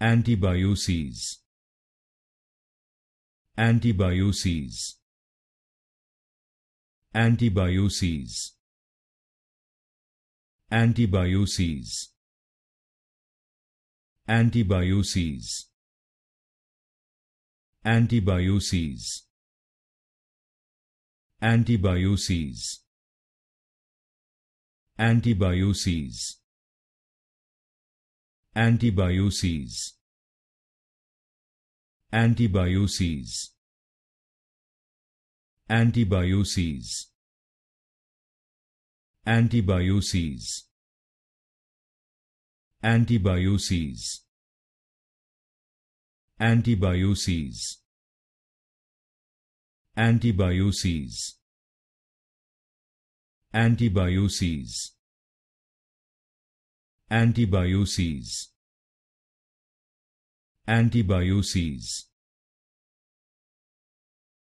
Antibioses Antibioses Antibioses Antibioses Antibioses Antibioses Antibioses Antibioses Antibioses Antibioses Antibioses Antibioses Antibioses Antibioses Antibioses Antibioses Antibiotics. Antibiotics.